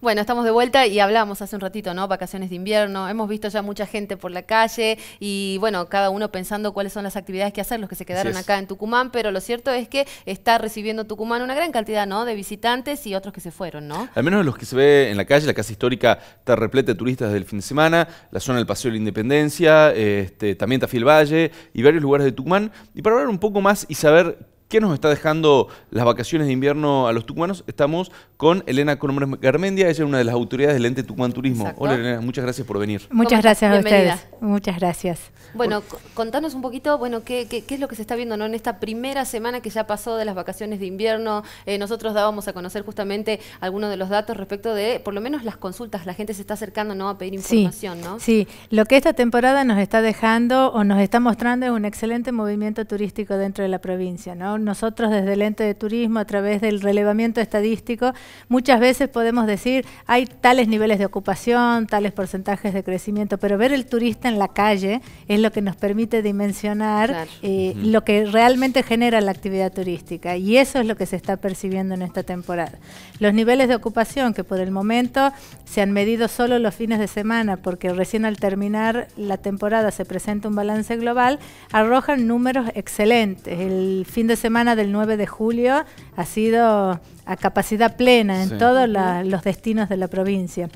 Bueno, estamos de vuelta y hablábamos hace un ratito, ¿no? Vacaciones de invierno. Hemos visto ya mucha gente por la calle y, bueno, cada uno pensando cuáles son las actividades que hacer, los que se quedaron acá en Tucumán, pero lo cierto es que está recibiendo Tucumán una gran cantidad, ¿no? De visitantes y otros que se fueron, ¿no? Al menos los que se ve en la calle, la casa histórica está repleta de turistas desde el fin de semana, la zona del Paseo de la Independencia, este, también Tafil Valle y varios lugares de Tucumán. Y para hablar un poco más y saber ¿Qué nos está dejando las vacaciones de invierno a los tucumanos? Estamos con Elena Conomres Garmendia, ella es una de las autoridades del ente Tucumán Turismo. Hola Elena, muchas gracias por venir. Muchas gracias a ustedes. Muchas gracias. Bueno, contanos un poquito, bueno, ¿qué, es lo que se está viendo ¿no? en esta primera semana que ya pasó de las vacaciones de invierno? Eh, nosotros dábamos a conocer justamente algunos de los datos respecto de, por lo menos las consultas, la gente se está acercando ¿no? a pedir información, sí, ¿no? Sí, lo que esta temporada nos está dejando o nos está mostrando es un excelente movimiento turístico dentro de la provincia, ¿no? nosotros desde el ente de turismo a través del relevamiento estadístico, muchas veces podemos decir hay tales niveles de ocupación, tales porcentajes de crecimiento, pero ver el turista en la calle es lo que nos permite dimensionar eh, lo que realmente genera la actividad turística y eso es lo que se está percibiendo en esta temporada. Los niveles de ocupación que por el momento se han medido solo los fines de semana porque recién al terminar la temporada se presenta un balance global, arrojan números excelentes. El fin de semana semana del 9 de julio ha sido a capacidad plena en todos los destinos de la provincia.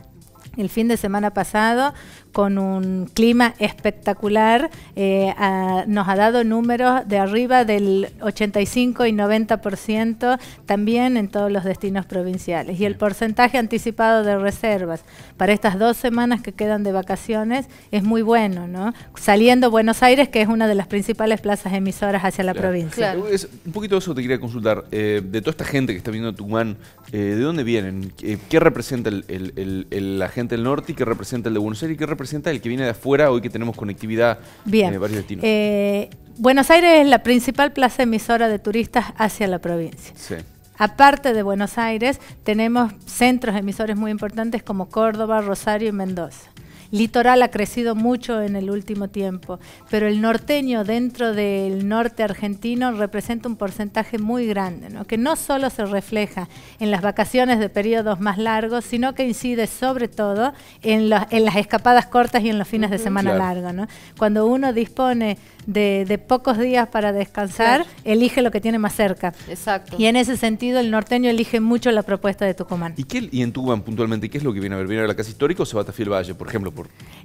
El fin de semana pasado con un clima espectacular. Eh, nos ha dado números de arriba del 85 y 90% también en todos los destinos provinciales. Y el porcentaje anticipado de reservas para estas dos semanas que quedan de vacaciones es muy bueno, ¿no? Saliendo Buenos Aires, que es una de las principales plazas emisoras hacia la provincia. un poquito de eso te quería consultar. Eh, de toda esta gente que está viendo Tucumán, eh, ¿de dónde vienen? ¿Qué, representa la gente del norte y qué representa el de Buenos Aires presenta el que viene de afuera hoy que tenemos conectividad en eh, varios destinos? Eh, Buenos Aires es la principal plaza emisora de turistas hacia la provincia. Aparte de Buenos Aires, tenemos centros emisores muy importantes como Córdoba, Rosario y Mendoza litoral ha crecido mucho en el último tiempo, pero el norteño dentro del norte argentino representa un porcentaje muy grande, que no solo se refleja en las vacaciones de periodos más largos, sino que incide sobre todo en, en las escapadas cortas y en los fines de semana largos. Cuando uno dispone de, pocos días para descansar, elige lo que tiene más cerca. Exacto. Y en ese sentido, el norteño elige mucho la propuesta de Tucumán. ¿Y, qué, y en Tucumán, puntualmente, qué es lo que viene a ver? ¿Viene a la Casa Histórica o se va a Valle, por ejemplo?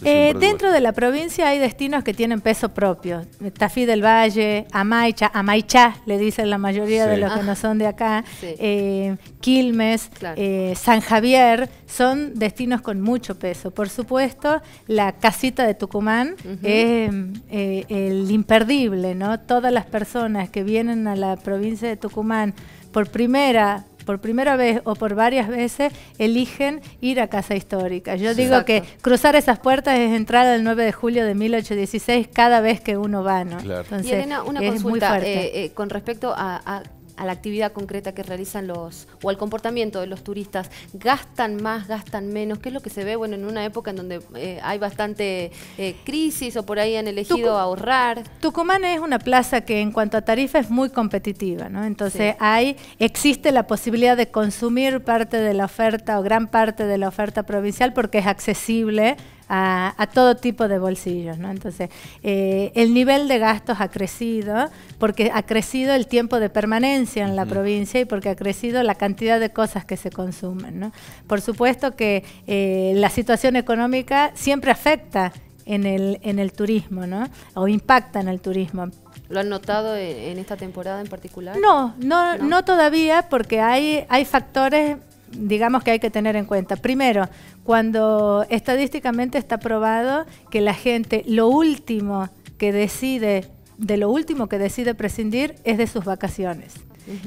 Eh, dentro de la provincia hay destinos que tienen peso propio. Tafí del Valle, Amaicha, Amaichá, le dicen la mayoría de los que no ah. son de acá, eh, Quilmes, eh, San Javier, son destinos con mucho peso. Por supuesto, la casita de Tucumán es el imperdible, ¿no? Todas las personas que vienen a la provincia de Tucumán por primera por primera vez o por varias veces eligen ir a Casa Histórica. Yo digo que cruzar esas puertas es entrar al 9 de julio de 1816 cada vez que uno va, ¿no? y Elena, una consulta muy eh, eh, con respecto a a la actividad concreta que realizan los, o al comportamiento de los turistas, gastan más, gastan menos, ¿qué es lo que se ve? Bueno, en una época en donde eh, hay bastante eh, crisis o por ahí han elegido ahorrar. Tucumán es una plaza que en cuanto a tarifa es muy competitiva, ¿no? Entonces hay, existe la posibilidad de consumir parte de la oferta o gran parte de la oferta provincial porque es accesible a, todo tipo de bolsillos. ¿no? Entonces, eh, el nivel de gastos ha crecido porque ha crecido el tiempo de permanencia en la provincia y porque ha crecido la cantidad de cosas que se consumen. ¿no? Por supuesto que eh, la situación económica siempre afecta en el, en el turismo, ¿no? o impacta en el turismo. ¿Lo han notado en, esta temporada en particular? No, no, no, todavía porque hay, hay factores digamos que hay que tener en cuenta. Primero, cuando estadísticamente está probado que la gente lo último que decide, de lo último que decide prescindir es de sus vacaciones.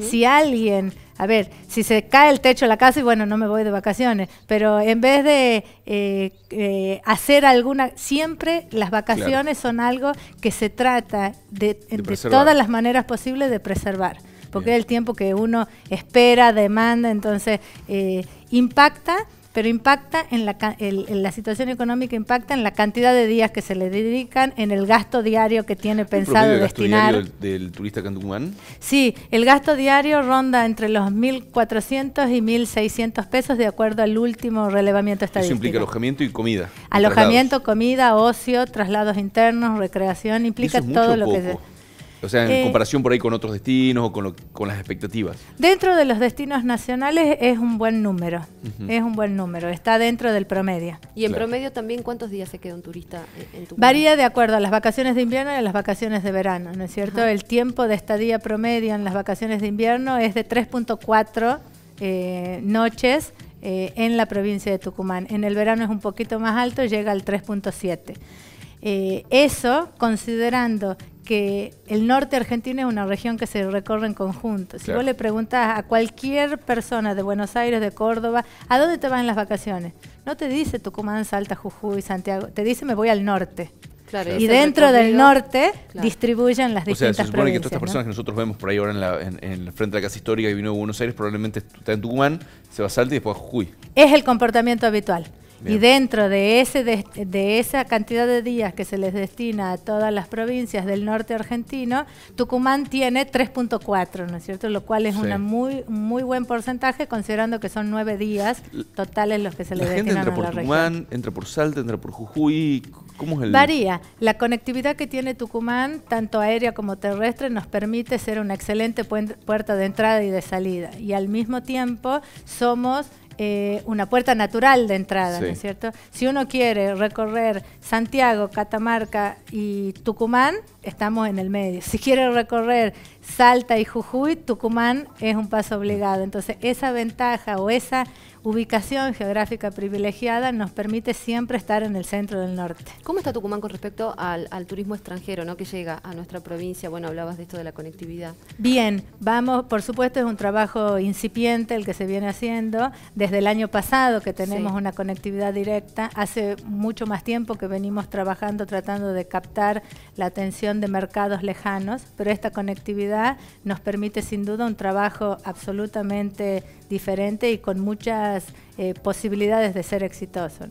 Si alguien, a ver, si se cae el techo de la casa y bueno, no me voy de vacaciones, pero en vez de eh, eh, hacer alguna, siempre las vacaciones son algo que se trata de todas las maneras posibles de preservar porque es el tiempo que uno espera, demanda, entonces eh, impacta pero impacta en la, situación económica, impacta en la cantidad de días que se le dedican, en el gasto diario que tiene pensado el destinar. Gasto diario del, turista Cantumán? Sí, el gasto diario ronda entre los 1.400 y 1.600 pesos de acuerdo al último relevamiento estadístico. Eso implica alojamiento y comida. Alojamiento, comida, ocio, traslados internos, recreación, implica todo lo que... O sea, en eh, comparación por ahí con otros destinos o con, con, las expectativas. Dentro de los destinos nacionales es un buen número, es un buen número, está dentro del promedio. ¿Y en promedio también cuántos días se queda un turista e-, en Tucumán? Varía de acuerdo a las vacaciones de invierno y a las vacaciones de verano, ¿no es cierto? El tiempo de estadía promedio en las vacaciones de invierno es de 3.4 eh, noches. Eh, en la provincia de Tucumán. En el verano es un poquito más alto, llega al 3.7. eso considerando que el norte argentino es una región que se recorre en conjunto. Si vos le preguntas a cualquier persona de Buenos Aires, de Córdoba, ¿a dónde te van en las vacaciones? No te dice Tucumán, Salta, Jujuy, Santiago, te dice me voy al norte. Claro, y dentro del norte distribuyen las distintas O sea, se supone que todas estas personas que nosotros vemos por ahí ahora en, la, frente de la casa histórica y vino de Buenos Aires, probablemente está en Tucumán, se va a Salta y después a Jujuy. Es el comportamiento habitual. Y dentro de, ese de, esa cantidad de días que se les destina a todas las provincias del norte argentino, Tucumán tiene 3.4, ¿no es cierto? Lo cual es una un muy, muy buen porcentaje considerando que son nueve días totales los que se le destinan a por la Tucumán, entra por Salta, entra por Jujuy, ¿cómo es el...? Varía. La conectividad que tiene Tucumán, tanto aérea como terrestre, nos permite ser una excelente puerta de entrada y de salida. Y al mismo tiempo somos eh, una puerta natural de entrada, ¿no es cierto? Si uno quiere recorrer Santiago, Catamarca y Tucumán, estamos en el medio. Si quiere recorrer Salta y Jujuy, Tucumán es un paso obligado. Entonces, esa ventaja o esa ubicación geográfica privilegiada nos permite siempre estar en el centro del norte. ¿Cómo está Tucumán con respecto al, turismo extranjero ¿no? que llega a nuestra provincia? Bueno, hablabas de esto de la conectividad. Bien, vamos, por supuesto es un trabajo incipiente el que se viene haciendo. Desde el año pasado que tenemos una conectividad directa, hace mucho más tiempo que venimos trabajando, tratando de captar la atención de mercados lejanos, pero esta conectividad nos permite sin duda un trabajo absolutamente diferente y con muchas eh, posibilidades de ser exitoso.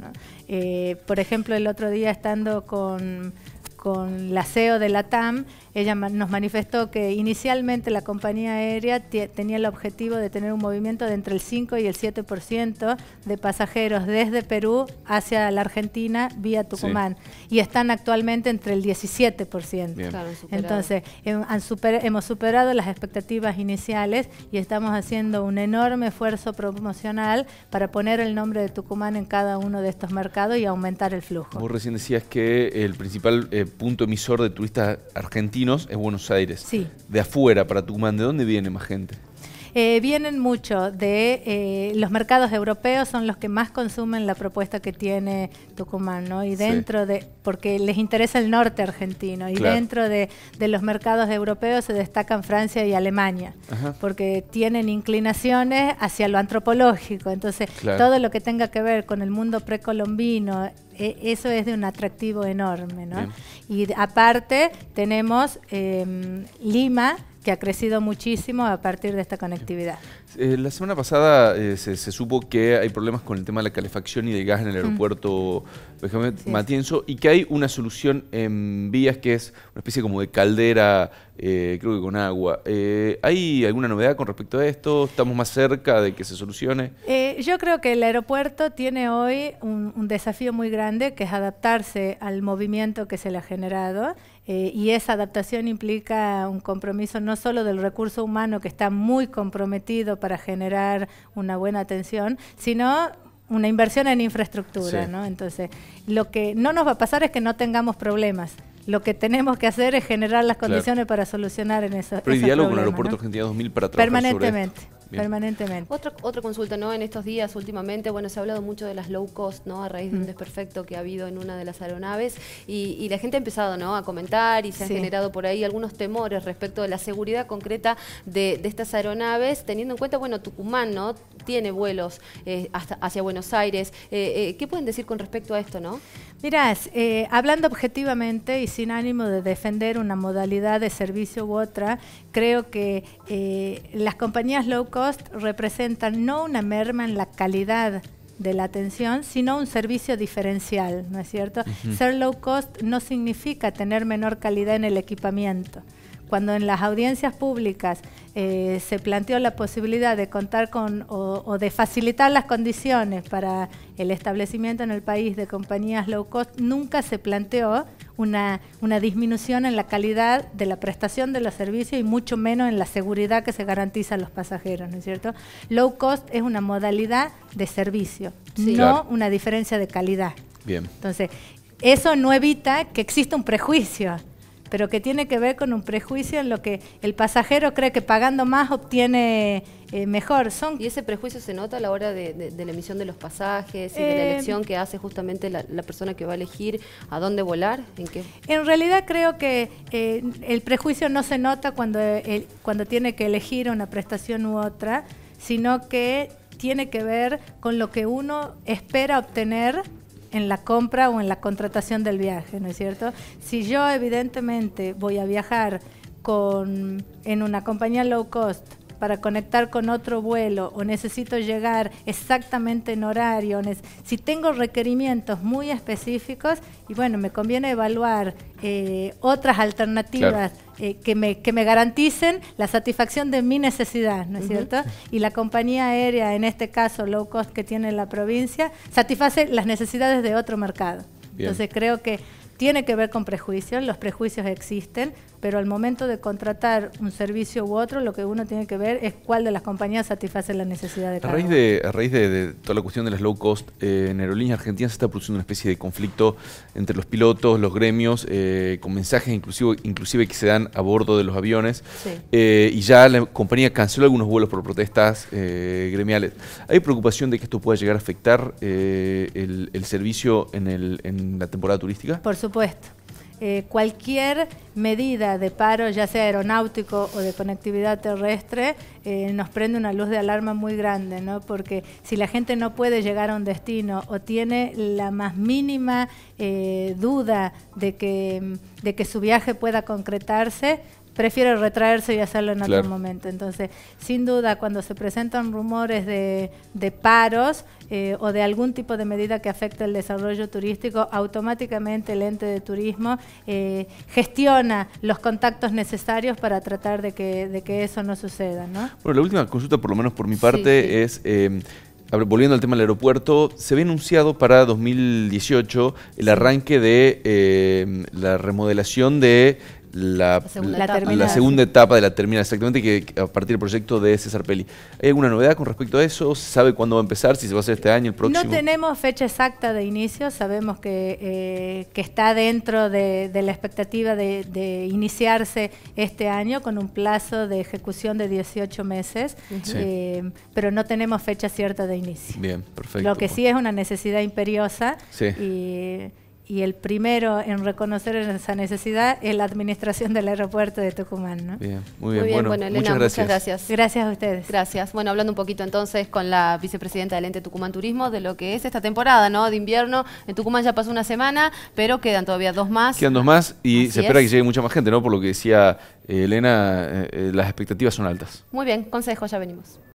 Eh, por ejemplo, el otro día estando con con la CEO de la TAM, ella nos manifestó que inicialmente la compañía aérea tenía el objetivo de tener un movimiento de entre el 5 y el 7% de pasajeros desde Perú hacia la Argentina vía Tucumán y están actualmente entre el 17%. Entonces, hemos superado las expectativas iniciales y estamos haciendo un enorme esfuerzo promocional para poner el nombre de Tucumán en cada uno de estos mercados y aumentar el flujo. Vos recién decías que el principal eh, punto emisor de turistas argentinos es Buenos Aires. Sí. De afuera, para Tucumán, ¿de dónde viene más gente? Eh, vienen mucho de eh, los mercados europeos, son los que más consumen la propuesta que tiene Tucumán, ¿no? Y dentro de, porque les interesa el norte argentino, y dentro de, los mercados europeos se destacan Francia y Alemania, porque tienen inclinaciones hacia lo antropológico, entonces todo lo que tenga que ver con el mundo precolombino, e, eso es de un atractivo enorme, ¿no? Y aparte tenemos em, Lima que ha crecido muchísimo a partir de esta conectividad. Eh, la semana pasada eh, se, supo que hay problemas con el tema de la calefacción y de gas en el mm. aeropuerto mm. Matienzo y que hay una solución en vías que es una especie como de caldera eh, creo que con agua. Eh, ¿Hay alguna novedad con respecto a esto? ¿Estamos más cerca de que se solucione? Eh, yo creo que el aeropuerto tiene hoy un, desafío muy grande que es adaptarse al movimiento que se le ha generado y esa adaptación implica un compromiso no solo del recurso humano que está muy comprometido para generar una buena atención, sino una inversión en infraestructura, ¿no? Entonces, lo que no nos va a pasar es que no tengamos problemas, lo que tenemos que hacer es generar las condiciones para solucionar en eso. Pero hay diálogo con Aeropuerto Argentina 2000 para trabajar Permanentemente. Sobre Permanentemente. Otra, otra consulta, ¿no? En estos días, últimamente, bueno, se ha hablado mucho de las low cost, ¿no? A raíz de un mm. desperfecto que ha habido en una de las aeronaves y, la gente ha empezado, ¿no? A comentar y se han generado por ahí algunos temores respecto de la seguridad concreta de, estas aeronaves, teniendo en cuenta, bueno, Tucumán, ¿no? Tiene vuelos eh, hacia Buenos Aires. Eh, eh, ¿Qué pueden decir con respecto a esto, no? Mirás, eh, hablando objetivamente y sin ánimo de defender una modalidad de servicio u otra, creo que eh, las compañías low cost representan no una merma en la calidad de la atención, sino un servicio diferencial, ¿no es cierto? Ser low cost no significa tener menor calidad en el equipamiento. Cuando en las audiencias públicas eh, se planteó la posibilidad de contar con o, de facilitar las condiciones para el establecimiento en el país de compañías low cost, nunca se planteó una, una disminución en la calidad de la prestación de los servicios y mucho menos en la seguridad que se garantiza a los pasajeros, ¿no es cierto? Low cost es una modalidad de servicio, no una diferencia de calidad. Bien. Entonces, eso no evita que exista un prejuicio pero que tiene que ver con un prejuicio en lo que el pasajero cree que pagando más obtiene eh, mejor. Son... ¿Y ese prejuicio se nota a la hora de, la emisión de los pasajes y de la eh, elección que hace justamente la, persona que va a elegir a dónde volar? ¿En qué? En realidad creo que eh, el prejuicio no se nota cuando, cuando tiene que elegir una prestación u otra, sino que tiene que ver con lo que uno espera obtener en la compra o en la contratación del viaje, ¿no es cierto? Si yo evidentemente voy a viajar con, en una compañía low cost, para conectar con otro vuelo o necesito llegar exactamente en horario, si tengo requerimientos muy específicos y bueno, me conviene evaluar eh, otras alternativas eh, que, me, que me garanticen la satisfacción de mi necesidad, ¿no es cierto? Y la compañía aérea, en este caso low cost que tiene la provincia, satisface las necesidades de otro mercado. Entonces creo que tiene que ver con prejuicios, los prejuicios existen, pero al momento de contratar un servicio u otro, lo que uno tiene que ver es cuál de las compañías satisface la necesidad de cada a raíz de A raíz de, toda la cuestión de las low cost, eh, en Aerolíneas Argentinas se está produciendo una especie de conflicto entre los pilotos, los gremios, eh, con mensajes inclusive, inclusive que se dan a bordo de los aviones, eh, y ya la compañía canceló algunos vuelos por protestas gremiales. ¿Hay preocupación de que esto pueda llegar a afectar el, servicio en, el, en la temporada turística? Por supuesto. Eh, cualquier medida de paro, ya sea aeronáutico o de conectividad terrestre, eh, nos prende una luz de alarma muy grande, ¿no? Porque si la gente no puede llegar a un destino o tiene la más mínima eh, duda de que su viaje pueda concretarse, prefiere retraerse y hacerlo en algún otro momento. Entonces, sin duda, cuando se presentan rumores de, paros eh, o de algún tipo de medida que afecte el desarrollo turístico, automáticamente el ente de turismo eh, gestiona los contactos necesarios para tratar de que, de que eso no suceda. ¿no? Bueno, la última consulta, por lo menos por mi parte, es... Eh, volviendo al tema del aeropuerto, se ve anunciado para 2018 el arranque de la remodelación de la, la, segunda, etapa. de la terminal, exactamente, que a partir del proyecto de César Peli. ¿Hay alguna novedad con respecto a eso? sabe cuándo va a empezar? ¿Si se va a hacer este año, el próximo? No tenemos fecha exacta de inicio, sabemos que, eh, está dentro de, la expectativa de, iniciarse este año con un plazo de ejecución de 18 meses, eh, pero no tenemos fecha cierta de inicio. Bien, perfecto. Lo que pues. sí es una necesidad imperiosa y y el primero en reconocer esa necesidad es la administración del aeropuerto de Tucumán. ¿no? Bien, muy bien. Bueno, Elena, muchas gracias. gracias. a ustedes. Gracias. Bueno, hablando un poquito entonces con la vicepresidenta del ente Tucumán Turismo de lo que es esta temporada ¿no? de invierno. En Tucumán ya pasó una semana, pero quedan todavía dos más. Quedan dos más y se espera que llegue mucha más gente, ¿no? Por lo que decía eh, Elena, eh, eh, las expectativas son altas. Muy bien, consejo, ya venimos.